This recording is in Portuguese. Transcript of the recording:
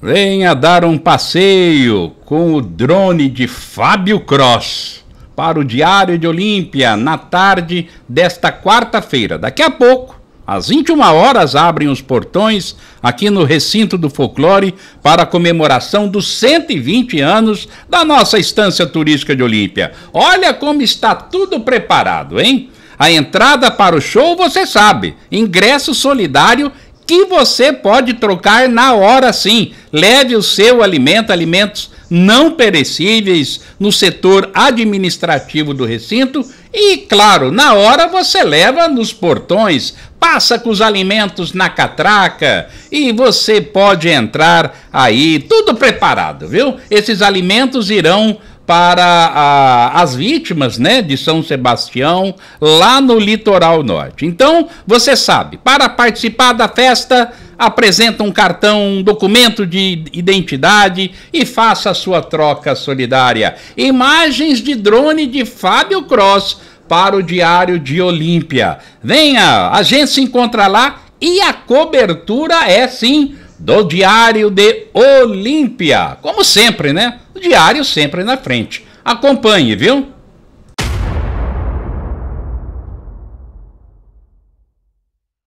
Venha dar um passeio com o drone de Fábio Cross para o Diário de Olímpia na tarde desta quarta-feira. Daqui a pouco, às 21 horas, abrem os portões aqui no Recinto do Folclore para a comemoração dos 120 anos da nossa estância turística de Olímpia. Olha como está tudo preparado, hein? A entrada para o show você sabe, ingresso solidário que você pode trocar na hora sim. Leve o seu alimento, alimentos não perecíveis no setor administrativo do recinto e, claro, na hora você leva nos portões, passa com os alimentos na catraca e você pode entrar aí tudo preparado, viu? Esses alimentos irão para a, as vítimas né, de São Sebastião, lá no litoral norte. Então, você sabe, para participar da festa, apresenta um cartão, um documento de identidade e faça a sua troca solidária. Imagens de drone de Fábio Cross para o Diário de Olímpia. Venha, a gente se encontra lá e a cobertura é sim do Diário de Olímpia. Como sempre, né? O diário sempre na frente. Acompanhe, viu?